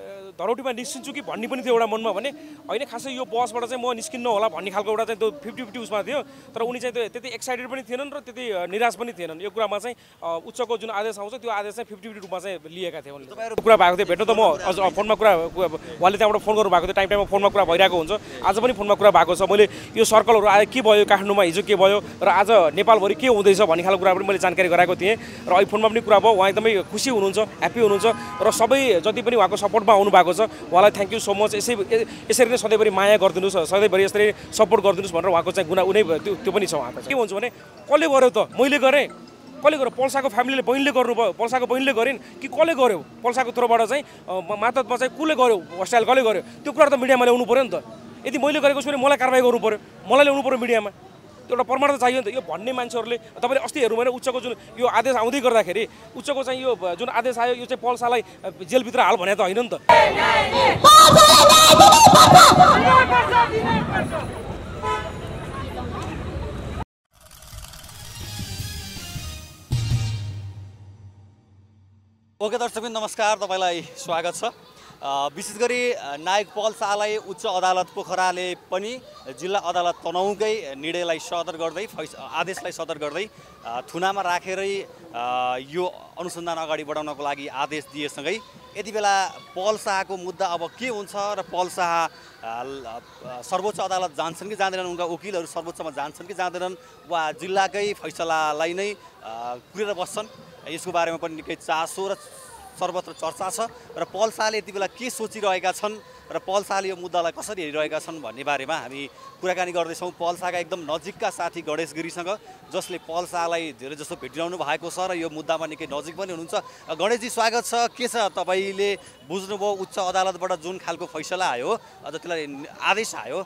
Uh, धरौटीमा निस्किन्छु कि भन्ने पनि थियो एउटा मनमा भने होइन खासै यो बसबाट चाहिँ म निस्किन्न होला भन्ने खालको एउटा चाहिँ त्यो फिफ्टी फिफ्टी उसमा थियो तर उनी चाहिँ त्यति एक्साइटेड पनि थिएनन् र त्यति निराश पनि थिएनन् यो कुरामा चाहिँ उच्चको जुन आदेश आउँछ त्यो आदेश चाहिँ फिफ्टी फिफ्टी रूपमा चाहिँ लिएका थियो उनले तपाईँहरू कुरा भएको थियो भेट्नु त म फोनमा कुरा उहाँले त्यहाँबाट फोन गर्नु भएको थियो टाइम टाइममा फोनमा कुरा भइरहेको हुन्छ आज पनि फोनमा कुरा भएको छ मैले यो सर्कलहरू आयो के भयो काठमाडौँमा हिजो के भयो र आज नेपालभरि के हुँदैछ भन्ने खालको कुरा पनि मैले जानकारी गराएको थिएँ र अहिले फोनमा पनि कुरा भयो उहाँ एकदमै खुसी हुनुहुन्छ ह्याप्पी हुनुहुन्छ र सबै जति पनि उहाँको सपोर्टमा आउनु भएको छ उहाँलाई थ्याङ्क यू सो मच यसै यसरी नै सधैँभरि माया गरिदिनुहोस् सधैँभरि यसरी सपोर्ट गरिदिनुहोस् भनेर उहाँको चाहिँ गुना उनी त्यो त्यो पनि छ उहाँको के हुन्छ भने कसले गर्यो त मैले गरेँ कसले गर्यो पल्साको फ्यामिलीले बहिनीले गर्नुभयो पल्साको बहिनीले गरिन् कि कसले गर्यो पल्साको थ्रोबाट चाहिँ मातत्मा चाहिँ कसले गर्यो हस्टाइल कसले गर्यो त्यो कुरा त मिडियामा ल्याउनु पऱ्यो नि त यदि मैले गरेको छु भने मलाई कारवाही गर्नु पऱ्यो मलाई ल्याउनु पऱ्यो मिडियामा एउटा प्रमाण त चाहियो नि त यो भन्ने मान्छेहरूले तपाईँले अस्ति हेर्नु भने उच्चको जुन यो आदेश आउँदै गर्दाखेरि उच्चको चाहिँ यो जुन आदेश आयो यो चाहिँ पल्सालाई जेलभित्र हाल भने त होइन नि त ओके दर्शकबिन नमस्कार तपाईँलाई स्वागत छ विशेष गरी नायक पहल शाहलाई उच्च अदालत पोखराले पनि जिल्ला अदालत तनहुकै निर्णयलाई सदर गर्दै फैस आदेशलाई सदर गर्दै थुनामा राखेरै यो अनुसन्धान अगाडि बढाउनको लागि आदेश दिएसँगै यति बेला पहल शाहको मुद्दा अब के हुन्छ र पहल शाह सर्वोच्च अदालत जान्छन् कि जाँदैनन् उनका वकिलहरू सर्वोच्चमा जान्छन् कि जाँदैनन् वा जिल्लाकै फैसलालाई नै कुरेर बस्छन् यसको बारेमा पनि निकै चासो र सर्वत्र चर्चा छ र पल शाहले यति बेला के सोचिरहेका छन् र पल शाहले यो मुद्दालाई कसरी हेरिरहेका छन् भन्ने बारेमा हामी कुराकानी गर्दैछौँ पल शाहका एकदम नजिकका साथी गणेश गिरीसँग जसले पल शाहलाई धेरै जसो भेटिरहनु भएको छ र यो मुद्दामा निकै नजिक पनि हुनुहुन्छ गणेशजी स्वागत छ के छ तपाईँले बुझ्नुभयो उच्च अदालतबाट जुन खालको फैसला आयो अन्त त्यसलाई आदेश आयो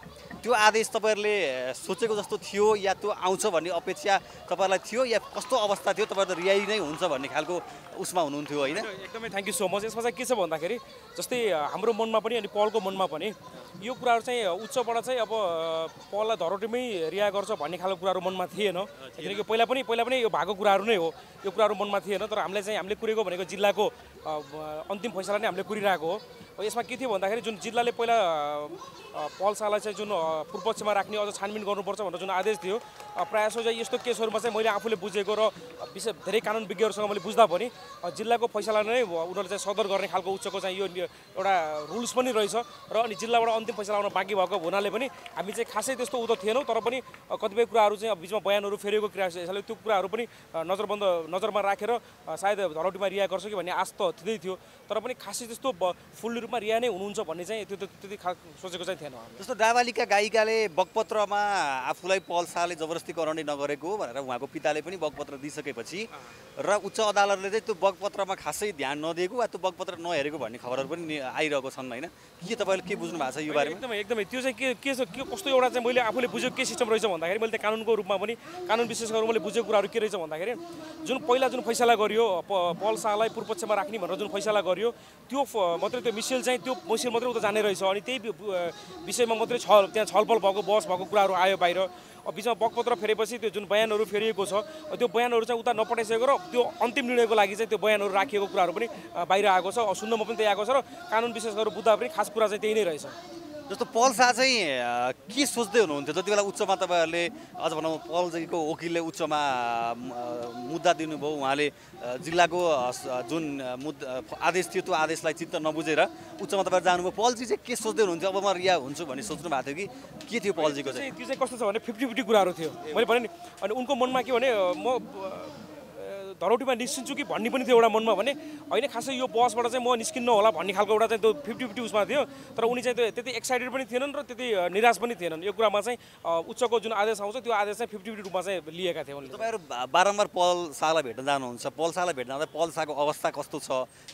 त्यो आदेश तपाईँहरूले सोचेको जस्तो थियो या त्यो आउँछ भन्ने अपेक्षा तपाईँहरूलाई थियो या कस्तो अवस्था थियो तपाईँहरू त रियाइ नै हुन्छ भन्ने खालको उसमा हुनुहुन्थ्यो होइन एकदमै थ्याङ्क यू सो मच यसमा चाहिँ के छ भन्दाखेरि जस्तै हाम्रो मनमा पनि अनि पलको मनमा पनि यो कुराहरू चाहिँ उच्चबाट चाहिँ अब पललाई धरोटीमै रिया गर्छ भन्ने खालको कुराहरू मनमा थिएन किनकि पहिला पनि पहिला पनि यो भएको कुराहरू नै हो यो कुराहरू मनमा थिएन तर हामीले चाहिँ हामीले कुरेको भनेको जिल्लाको अन्तिम फैसला नै हामीले कुरिरहेको हो यसमा के थियो भन्दाखेरि जुन जिल्लाले पहिला पलसालाई चाहिँ जुन पूर्वपक्षमा राख्ने अझ छानबिन गर्नुपर्छ भनेर जुन आदेश थियो दियो सो चाहिँ यस्तो केसहरूमा चाहिँ मैले आफूले बुझेको र विशेष धेरै कानुन विज्ञहरूसँग मैले बुझ्दा पनि जिल्लाको फैसला नै उनीहरूले चाहिँ सदर गर्ने खालको उच्चको चाहिँ यो एउटा रुल्स पनि रहेछ र अनि जिल्लाबाट अन्तिम फैसला आउन बाँकी भएको हुनाले पनि हामी चाहिँ खासै त्यस्तो उदो थिएनौँ तर पनि कतिपय कुराहरू चाहिँ बिचमा बयानहरू फेरिएको कुरा यसले त्यो कुराहरू पनि नजरबन्द नजरमा राखेर सायद धरौटीमा रिया गर्छ कि भन्ने आश त थिँदै थियो तर पनि खासै त्यस्तो फुल्ली रूपमा रिया नै हुनुहुन्छ भन्ने चाहिँ त्यो त्यति सोचेको चाहिँ थिएन जस्तो गाई गायिकाले बकपत्रमा आफूलाई पल शाहले जबरजस्ती कराउने नगरेको भनेर उहाँको पिताले पनि बकपत्र दिइसकेपछि र उच्च अदालतले चाहिँ त्यो बकपत्रमा खासै ध्यान नदिएको वा त्यो बकपत्र नहेरेको भन्ने खबरहरू पनि आइरहेको छन् होइन के तपाईँले के बुझ्नु भएको छ यो बारेमा एकदमै एकदमै त्यो चाहिँ के के छ के कस्तो एउटा चाहिँ मैले आफूले बुझेको के सिस्टम रहेछ भन्दाखेरि मैले त्यो कानुनको रूपमा पनि कानुन विशेष गरेर मैले बुझेको कुराहरू के रहेछ भन्दाखेरि जुन पहिला जुन फैसला गरियो पल शाहलाई पूर्वपक्षमा राख्ने भनेर जुन फैसला गरियो त्यो मात्रै त्यो मिसेल चाहिँ त्यो मिसेल मात्रै उता जाने रहेछ अनि त्यही विषयमा मात्रै छ त्यहाँ छलफल भएको बहस भएको कुराहरू आयो बाहिर बिचमा बकपत्र फेरेपछि त्यो जुन बयानहरू फेरिएको छ त्यो बयानहरू चाहिँ उता नपठाइसकेको र त्यो अन्तिम निर्णयको लागि चाहिँ त्यो बयानहरू राखिएको कुराहरू पनि बाहिर आएको छ सुन्नमा पनि त्यही आएको छ र कानुन विशेष गरेर बुझ्दा पनि खास कुरा चाहिँ त्यही नै रहेछ जस्तो पल शाह चाहिँ के सोच्दै हुनुहुन्थ्यो जति बेला उच्चमा तपाईँहरूले अझ भनौँ जीको वकिलले उच्चमा मुद्दा दिनुभयो उहाँले जिल्लाको जुन मुद्दा आदेश थियो त्यो आदेशलाई चित्त नबुझेर उच्चमा तपाईँहरू जानुभयो पलजी चाहिँ के सोच्दै हुनुहुन्थ्यो अब म रिया हुन्छु भन्ने सोच्नु भएको थियो कि के थियो पलजीको चाहिँ त्यो चाहिँ कस्तो छ भने फिफ्टी फिफ्टी कुराहरू थियो मैले भने नि अनि उनको मनमा के भने म धरौटीमा निस्किन्छु कि भन्ने पनि थियो एउटा मनमा भने होइन खासै यो बसबाट चाहिँ म निस्किन्न होला भन्ने खालको एउटा चाहिँ त्यो फिफ्टी फिफ्टी उसमा थियो तर उनी चाहिँ त्यति एक्साइटेड पनि थिएनन् र त्यति निराश पनि थिएनन् यो कुरामा चाहिँ उच्चको जुन आदेश आउँछ त्यो आदेश चाहिँ फिफ्टी फिफ्टी रूपमा चाहिँ लिएका थिए उनले तपाईँहरू बारम्बार पल शाहलाई भेट्न जानुहुन्छ पल शाहलाई भेट्न जाँदा पल शाहको अवस्था कस्तो छ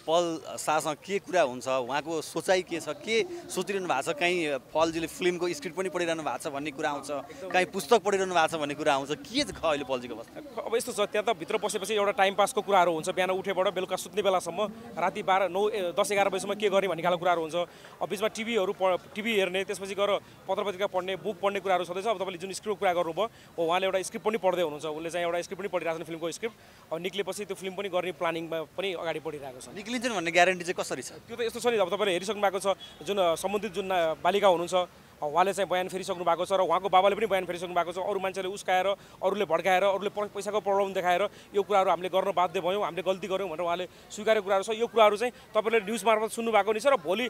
पल शाहसँग के कुरा हुन्छ उहाँको सोचाइ के छ के सोचिरहनु भएको छ कहीँ पलजीले फिल्मको स्क्रिप्ट पनि पढिरहनु भएको छ भन्ने कुरा आउँछ कहीँ पुस्तक पढिरहनु भएको छ भन्ने कुरा आउँछ के छ अहिले पलजीको अवस्था अब यस्तो छ त्यहाँ त भित्र बसेपछि एउटा टाइम पासको कुराहरू हुन्छ बिहान उठेबाट बेलुका सुत्ने बेलासम्म राति बाह्र नौ दस एघार बजीसम्म के गर्ने भन्ने खालको कुराहरू हुन्छ अब बिचमा टिभीहरू टिभी हेर्ने त्यसपछि गएर पत्र पत्रिका पढ्ने बुक पढ्ने कुराहरू छँदैछ अब तपाईँले जुन स्क्रिप्टको कुरा गर्नुभयो उहाँले एउटा स्क्रिप्ट पनि पढ्दै हुनुहुन्छ उसले चाहिँ एउटा स्क्रिप्ट पनि पढिरहेको छ फिल्मको स्क्रिप्ट अब निक्लेपछि त्यो फिल्म पनि गर्ने प्लानिङमा पनि अगाडि बढिरहेको छ निक्लिन्छन् भन्ने ग्यारेन्टी चाहिँ कसरी छ त्यो त यस्तो छ नि अब तपाईँले हेरिसक्नु भएको छ जुन सम्बन्धित जुन बालिका हुनुहुन्छ उहाँले चाहिँ बयान फेरिसक्नु भएको छ र उहाँको बाबाले पनि बयान फेरिसक्नु भएको छ अरू मान्छेले उस्काएर अरूले भड्काएर अरूले पैसाको प्रब्लम देखाएर यो कुराहरू हामीले गर्न बाध्य भयौँ हामीले गल्ती गऱ्यौँ भनेर उहाँले स्वीकारेको कुराहरू छ यो कुराहरू चाहिँ तपाईँले न्युज मार्फत सुन्नुभएको नि छ र भोलि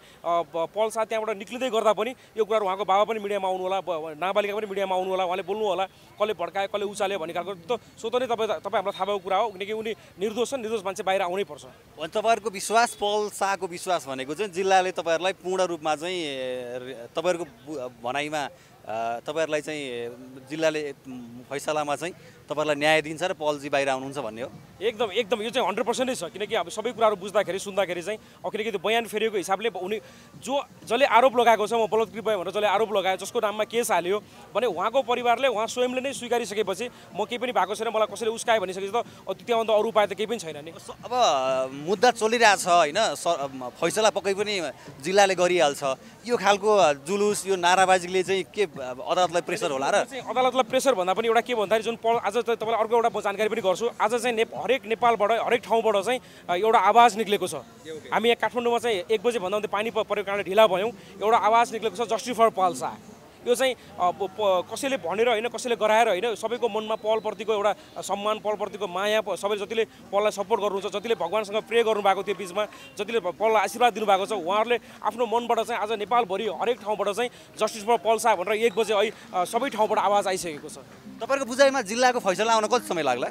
पल शाह त्यहाँबाट निक्लिँदै गर्दा पनि यो कुराहरू उहाँको बाबा पनि मिडियामा आउनु होला नाबालिका पनि मिडियामा आउनु आउनुहोला उहाँले बोल्नु होला कसले भड्कायो कसले उचाल्यो भन्ने खालको त स्वत नै तपाईँ तपाईँ हामीलाई थाहा भएको कुरा हो किनकि उनी निर्दोष छन् निर्दोष मान्छे बाहिर आउनै पर्छ भने तपाईँहरूको विश्वास पल पल्साको विश्वास भनेको चाहिँ जिल्लाले तपाईँहरूलाई पूर्ण रूपमा चाहिँ तपाईँहरूको भनाइमा तपाईँहरूलाई चाहिँ जिल्लाले फैसलामा चाहिँ तपाईँलाई न्याय दिन्छ र पलजी बाहिर आउनुहुन्छ भन्ने हो एकदम एकदम यो चाहिँ हन्ड्रेड पर्सेन्टै छ किनकि अब सबै कुराहरू बुझ्दाखेरि सुन्दाखेरि चाहिँ अब किनकि त्यो बयान फेरिएको हिसाबले उनी जो जसले आरोप लगाएको छ म बलत्कृत कृपया भनेर जसले आरोप लगायो जसको नाममा केस हाल्यो भने उहाँको परिवारले उहाँ स्वयंले नै स्वीकारिसकेपछि म केही पनि भएको छैन मलाई कसैले उस्कायो भनिसकेपछि त त्यहाँभन्दा अरू उपाय त केही पनि छैन नि अब मुद्दा चलिरहेछ होइन फैसला पक्कै पनि जिल्लाले गरिहाल्छ यो खालको जुलुस यो नाराबाजीले चाहिँ के अदालतलाई प्रेसर होला र अदालतलाई प्रेसर भन्दा पनि एउटा के भन्दाखेरि जुन पल आज त तपाईँलाई अर्को एउटा जानकारी पनि गर्छु आज चाहिँ नेपाल हरेक नेपालबाट हरेक ठाउँबाट चाहिँ एउटा आवाज निक्लेको छ हामी यहाँ काठमाडौँमा चाहिँ एक बजीभन्दा भन्दा पानी परेको कारणले ढिला भयौँ एउटा आवाज निक्लेको छ जस्टिफर पाल्सा यो चाहिँ कसैले भनेर होइन कसैले गराएर होइन सबैको मनमा पलप्रतिको एउटा सम्मान पलप्रतिको माया सबै जतिले पललाई सपोर्ट गर्नुहुन्छ जतिले भगवान्सँग प्रे गर्नुभएको थियो बिचमा जतिले पललाई आशीर्वाद दिनुभएको छ उहाँहरूले आफ्नो मनबाट चाहिँ आज नेपालभरि हरेक ठाउँबाट चाहिँ जस्टिस फर पल साह भनेर एक बजे सबै ठाउँबाट आवाज आइसकेको छ तपाईँको बुझाइमा जिल्लाको फैसला आउन कति समय लाग्ला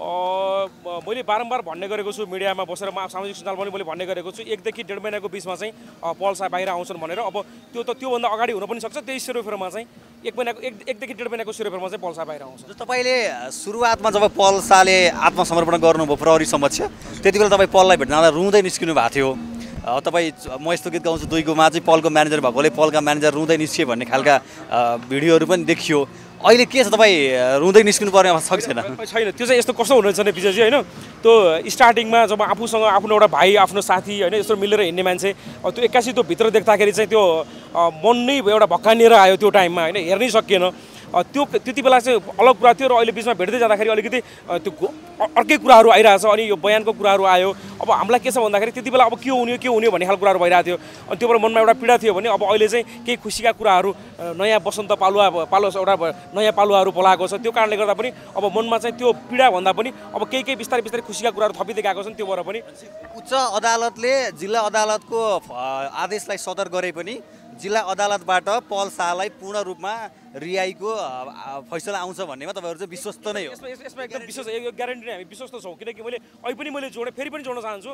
मैले बारम्बार भन्ने गरेको छु मिडियामा बसेर म सामाजिक सञ्जाल पनि मैले भन्ने गरेको छु एकदेखि डेढ महिनाको बिचमा चाहिँ पल्सा बाहिर आउँछन् भनेर अब त्यो त त्योभन्दा अगाडि हुन पनि सक्छ त्यही सेरोफेरोमा चाहिँ एक महिनाको एक एकदेखि डेढ महिनाको सेरोफेरोमा चाहिँ पल्सा बाहिर आउँछ तपाईँले सुरुवातमा जब पल्साले आत्मसमर्पण गर्नुभयो प्रहरी समक्ष त्यति बेला तपाईँ पललाई भेट्न रुँदै निस्किनु भएको थियो तपाईँ म यस्तो गीत गाउँछु दुईकोमा चाहिँ पलको म्यानेजर भएकोले पलका म्यानेजर रुँदै निस्कियो भन्ने खालका भिडियोहरू पनि देखियो अहिले के छ तपाईँ रुँदै निस्किनु पर्ने छ छैन छैन त्यो चाहिँ यस्तो कस्तो हुनुहुन्छ भने विजयजी होइन त्यो स्टार्टिङमा जब आफूसँग आफ्नो एउटा भाइ आफ्नो साथी होइन यस्तो मिलेर हिँड्ने मान्छे त्यो एक्कासी त्यो भित्र देख्दाखेरि चाहिँ त्यो मन नै एउटा भक्कानिएर आयो त्यो टाइममा होइन हेर्नै सकिएन त्यो त्यति बेला चाहिँ अलग कुरा थियो र अहिले बिचमा भेट्दै जाँदाखेरि अलिकति त्यो अर्कै कुराहरू आइरहेछ अनि यो बयानको कुराहरू आयो अब हामीलाई के छ भन्दाखेरि त्यति बेला अब के हुने के हुने भन्ने खालको कुराहरू भइरहेको थियो अनि त्यो बेला मनमा एउटा पीडा थियो भने अब अहिले चाहिँ केही खुसीका कुराहरू नयाँ बसन्त पालुवा पालु एउटा नयाँ पालुवाहरू बोलाएको छ त्यो कारणले गर्दा पनि अब मनमा चाहिँ त्यो पीडा भन्दा पनि अब केही केही बिस्तारै बिस्तारै खुसीका कुराहरू थपिँदै गएको छन् त्यो भएर पनि उच्च अदालतले जिल्ला अदालतको आदेशलाई सदर गरे पनि जिल्ला अदालतबाट पल शाहलाई पूर्ण रूपमा रिआईको फैसला आउँछ भन्नेमा तपाईँहरू चाहिँ विश्वस्त नै हो यसमा एकदम विश्वास ग्यारेन्टी नै हामी विश्वस्त छौँ किनकि मैले अहिले पनि मैले जोडेँ फेरि पनि जोड्न चाहन्छु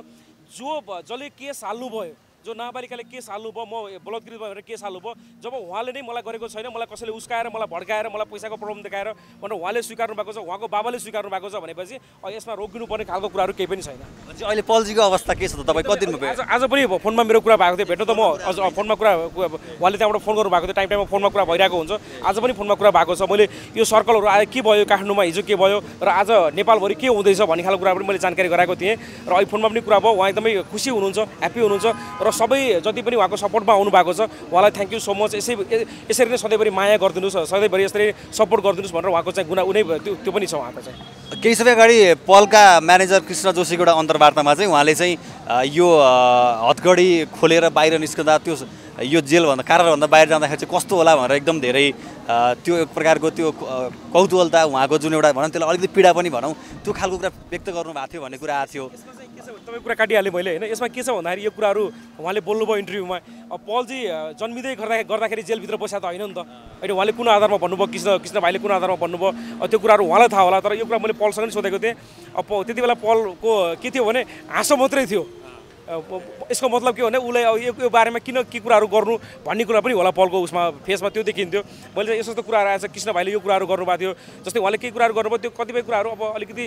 जो जसले केस हाल्नुभयो जो नाबालिकाले केस हाल्नु भयो म बलत्कृत भनेर केस हाल्नु भयो जब उहाँले नै मलाई गरेको छैन मलाई कसैले उस्काएर मलाई भड्काएर मलाई पैसाको प्रब्लम देखाएर भनेर उहाँले स्वीकार्नु भएको छ उहाँको बाबाले स्वीकार्नु भएको छ भनेपछि यसमा रोकिनुपर्ने खालको कुराहरू केही पनि छैन अहिले पल्जीको अवस्था के छ त तपाईँ कति दिनमा आज आज पनि फोनमा मेरो कुरा भएको थियो भेट्नु त म फोनमा कुरा उहाँले त्यहाँबाट फोन गर्नु भएको थियो टाइम टाइममा फोनमा कुरा भइरहेको हुन्छ आज पनि फोनमा कुरा भएको छ मैले यो सर्कलहरू आएर के भयो काठमाडौँमा हिजो के भयो र आज नेपालभरि के हुँदैछ भन्ने खालको कुरा पनि मैले जानकारी गराएको थिएँ र अहिले फोनमा पनि कुरा भयो उहाँ एकदमै खुसी हुनुहुन्छ ह्याप्पी हुनुहुन्छ र सबै जति पनि उहाँको सपोर्टमा आउनु भएको छ उहाँलाई थ्याङ्क यू सो मच यसै यसरी नै सधैँभरि माया गरिदिनुहोस् सधैँभरि यसरी सपोर्ट गरिदिनुहोस् भनेर उहाँको चाहिँ गुना उनै त्यो त्यो पनि छ उहाँको चाहिँ केही समय अगाडि पलका म्यानेजर कृष्ण जोशीको एउटा अन्तर्वार्तामा चाहिँ उहाँले चाहिँ यो हतगडी खोलेर बाहिर निस्कँदा त्यो यो जेलभन्दा कारभन्दा बाहिर जाँदाखेरि चाहिँ कस्तो होला भनेर एकदम धेरै त्यो एक प्रकारको त्यो कौतुहलता उहाँको जुन एउटा भनौँ त्यसलाई अलिकति पीडा पनि भनौँ त्यो खालको कुरा व्यक्त गर्नुभएको थियो भन्ने कुरा आएको थियो तपाईँ कुरा काटिहालेँ मैले होइन यसमा के छ भन्दाखेरि यो कुराहरू उहाँले बोल्नुभयो इन्टरभ्यूमा अब पलजी जन्मिँदै गर्दा गर्दाखेरि जेलभित्र बसेको त होइन नि त होइन उहाँले कुन आधारमा भन्नुभयो कृष्ण कृष्ण भाइले कुन आधारमा भन्नुभयो त्यो कुराहरू उहाँलाई थाहा होला तर यो कुरा मैले पलसँग पनि सोधेको थिएँ अब त्यति बेला पलको के थियो भने हाँसो मात्रै थियो यसको मतलब के भने उसलाई अब यो बारेमा किन के कुराहरू गर्नु भन्ने कुरा पनि होला पलको उसमा फेसमा त्यो देखिन्थ्यो मैले यस्तो यस्तो कुराहरू आएछ कृष्ण भाइले यो कुराहरू गर्नुभएको थियो जस्तै उहाँले केही कुराहरू गर्नुभयो त्यो कतिपय कुराहरू अब अलिकति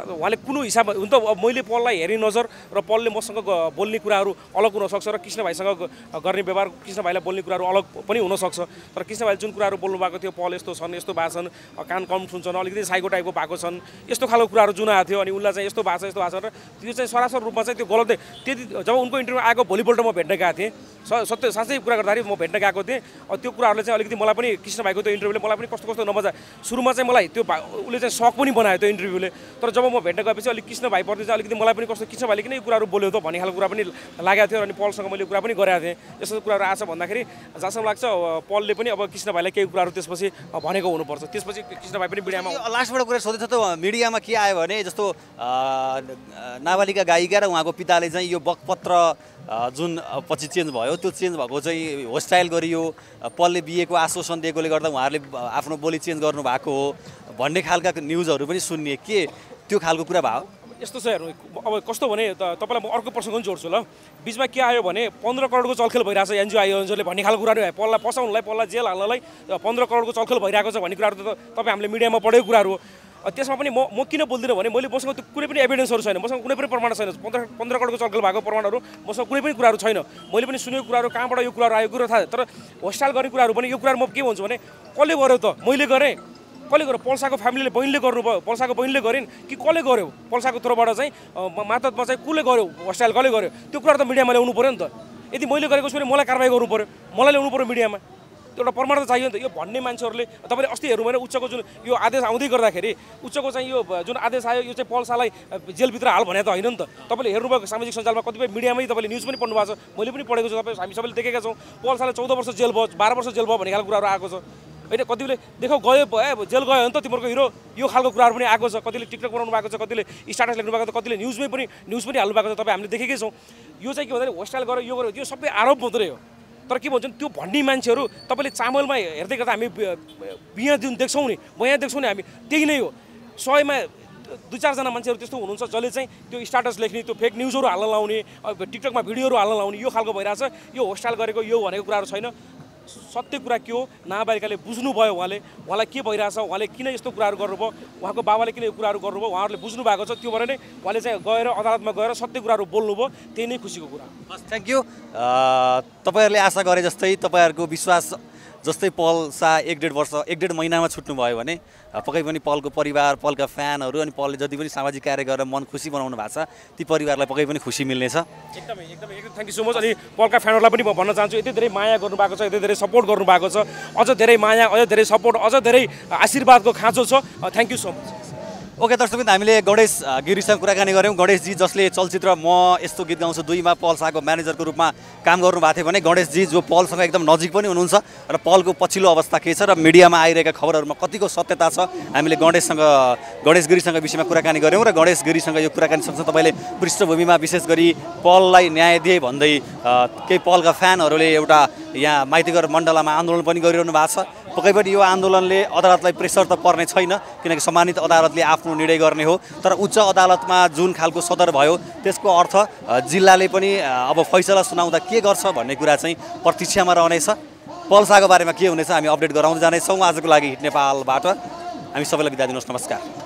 उहाँले कुन हिसाबमा हुन त अब मैले पललाई हेरेँ नजर र पलले मसँग बोल्ने कुराहरू अलग हुनसक्छ र कृष्ण भाइसँग गर्ने व्यवहार कृष्ण भाइलाई बोल्ने कुराहरू अलग पनि हुनसक्छ तर कृष्ण भाइले जुन कुराहरू बोल्नु भएको थियो पल यस्तो छन् यस्तो भएको छन् कान कम सुन्छन् अलिकति साइको टाइपको भएको छन् यस्तो खालको कुराहरू जुन आएको थियो अनि उसलाई चाहिँ यस्तो भएको छ यस्तो भएको छ र त्यो चाहिँ सरासर रूपमा चाहिँ त्यो गलतै त्यो त्यति जब उनको इन्टरभ्यू आएको भोलिपल्ट म भेट्न गएको थिएँ सत्य साँच्चै कुरा गर्दाखेरि म भेट्न गएको थिएँ त्यो कुराहरूले चाहिँ अलिकति मलाई पनि कृष्ण भाइको त्यो इन्टरभ्यूले मलाई पनि कस्तो कस्तो नमजा सुरुमा चाहिँ मलाई त्यो उसले चाहिँ सक पनि बनायो त्यो इन्टरभ्यूले तर जब म भेट्न गएपछि अलिक कृष्ण भाइप्रति चाहिँ अलिकति मलाई पनि कस्तो कृष्ण भाइले किन यो कुराहरू बोल्यो त भन्ने खालको कुरा पनि लागेको थियो अनि पलसँग मैले कुरा पनि गरेको थिएँ यस्तो कुराहरू आएछ भन्दाखेरि जहाँसम्म लाग्छ पलले पनि अब कृष्ण भाइलाई केही कुराहरू त्यसपछि भनेको हुनुपर्छ त्यसपछि कृष्ण भाइ पनि मिडियामा लास्टबाट कुरा सोधेछ त मिडियामा के आयो भने जस्तो नाबालिका गायिका र उहाँको पिताले चाहिँ यो बकपत्र जुन पछि चेन्ज भयो त्यो चेन्ज भएको चाहिँ होस्टाइल गरियो पलले बिएको आश्वासन दिएकोले गर्दा उहाँहरूले आफ्नो बोली चेन्ज गर्नुभएको हो भन्ने खालका न्युजहरू पनि सुन्ने के त्यो खालको कुरा भयो यस्तो छ हेर्नु अब कस्तो भने तपाईँलाई म अर्को प्रसङ्ग पनि जोड्छु ल बिचमा के आयो भने पन्ध्र करोडको चलखेल भइरहेको छ एनजिओ भन्ने खालको कुराहरू भयो पल्ला फसाउनुलाई पल्ला जेल हाल्नलाई पन्ध्र करोडको चलखेल भइरहेको छ भन्ने कुराहरू त तपाईँ हामीले मिडियामा पढेको कुराहरू हो त्यसमा पनि म म किन बोल्दिनँ भने मैले मसँग त्यो कुनै पनि एभिडेन्सहरू छैन मसँग कुनै पनि प्रमाण छैन पन्ध्र पन्ध्र करोडको चलकल भएको प्रमाणहरू मसँग कुनै पनि कुराहरू छैन मैले पनि सुनेको कुराहरू कहाँबाट यो कुराहरू आयो कुरा थाहा तर होस्टाल गर्ने कुराहरू पनि यो कुराहरू म के भन्छु भने कसले गर्यो त मैले गरेँ कसले गर्यो पल्साको फ्यामिलीले बहिनीले गर्नुभयो पल्साको बहिनीले गरिन् कि कसले गर्यो पल्साको तर्फबाट चाहिँ मातहतमा चाहिँ कसले गर्यो होस्टाइल कसले गर्यो त्यो कुरा त मिडियामा ल्याउनु पऱ्यो नि त यदि मैले गरेको छु भने मलाई कारवाही गर्नु पऱ्यो मलाई ल्याउनु पऱ्यो मिडियामा एउटा प्रमाण त चाहियो नि त यो भन्ने मान्छेहरूले तपाईँले अस्ति हेर्नु भने उच्चको जुन यो आदेश आउँदै गर्दाखेरि उच्चको चाहिँ यो जुन आदेश आयो यो चाहिँ पल्सालाई जेलभित्र हाल भने त होइन नि त तपाईँले हेर्नुभएको सामाजिक सञ्जालमा कतिपय मिडियामै तपाईँले न्युज पनि पढ्नु भएको छ मैले पनि पढेको छु तपाईँ हामी सबैले देखेका छौँ पल्सालाई चौध वर्ष जेल भयो बाह्र वर्ष जेल भयो भन्ने खालको कुराहरू आएको छ होइन कतिले देखौ गयो ए जेल गयो भने त तिम्रो हिरो यो खालको कुराहरू पनि आएको छ कतिले टिकटक बनाउनु भएको छ कतिले स्टाटस लेख्नु भएको छ कतिले न्युजमै पनि न्युज पनि हाल्नु भएको छ तपाईँ हामीले देखेकै छौँ यो चाहिँ के भन्दाखेरि होस्टाइल गरेर यो गरेर यो सबै आरोप मात्रै हो तर के भन्छन् त्यो भन्ने मान्छेहरू तपाईँले चामलमा हेर्दै गर्दा हामी बिहा जुन देख्छौँ नि यहाँ देख्छौँ नि हामी त्यही नै हो सयमा दुई चारजना मान्छेहरू त्यस्तो हुनुहुन्छ जसले चाहिँ त्यो स्टाटस लेख्ने त्यो फेक न्युजहरू हाल्न लाउने टिकटकमा भिडियोहरू हाल्न लाउने यो खालको भइरहेछ यो होस्टाल गरेको यो भनेको कुराहरू छैन सत्य कुरा के हो नाबालिकाले बुझ्नुभयो उहाँले उहाँलाई के भइरहेछ उहाँले किन यस्तो कुराहरू गर्नुभयो उहाँको बाबाले किन यो कुराहरू गर्नुभयो उहाँहरूले बुझ्नु भएको छ त्यो भएर नै उहाँले चाहिँ गएर अदालतमा गएर सत्य कुराहरू बोल्नुभयो त्यही नै खुसीको कुरा थ्याङ्क यू तपाईँहरूले आशा गरे जस्तै तपाईँहरूको विश्वास जस्तै पल शाह एक डेढ वर्ष एक डेढ महिनामा छुट्नुभयो भने पक्कै पनि पलको परिवार पलका फ्यानहरू अनि पलले जति पनि सामाजिक कार्य गरेर मन खुसी बनाउनु भएको छ ती परिवारलाई पक्कै पनि खुसी मिल्नेछ एकदमै एकदमै एकदम थ्याङ्क यू सो मच अनि पलका फ्यानहरूलाई पनि म भन्न चाहन्छु यति धेरै माया गर्नुभएको छ यति धेरै सपोर्ट गर्नुभएको छ अझ धेरै माया अझ धेरै सपोर्ट अझ धेरै आशीर्वादको खाँचो छ thank you so much okay दर्शक हामीले गणेश गिरीसँग कुराकानी गऱ्यौँ गणेशजी जसले चलचित्र म यस्तो गीत गाउँछु दुईमा पल शाहको म्यानेजरको रूपमा काम गर्नुभएको थियो भने गणेशजी जो पलसँग एकदम नजिक पनि हुनुहुन्छ र पलको पछिल्लो अवस्था के छ र मिडियामा आइरहेका खबरहरूमा कतिको सत्यता छ हामीले गणेशसँग गणेश गिरीसँग विषयमा कुराकानी गऱ्यौँ र गणेश गिरीसँग यो कुराकानी सँगसँगै तपाईँले पृष्ठभूमिमा विशेष गरी पललाई न्याय दिए भन्दै केही पलका फ्यानहरूले एउटा यहाँ माइतीगर मण्डलामा आन्दोलन पनि गरिरहनु भएको छ पक्कै पनि यो आन्दोलनले अदालतलाई प्रेसर त पर्ने छैन किनकि सम्मानित अदालतले आफ्नो निर्णय गर्ने हो तर उच्च अदालतमा जुन खालको सदर भयो त्यसको अर्थ जिल्लाले पनि अब फैसला सुनाउँदा के गर्छ भन्ने कुरा चाहिँ प्रतीक्षामा रहनेछ पल्साको बारेमा के हुनेछ हामी अपडेट गराउँदै जानेछौँ आजको लागि हिट नेपालबाट हामी सबैलाई बिदा दिनुहोस् नमस्कार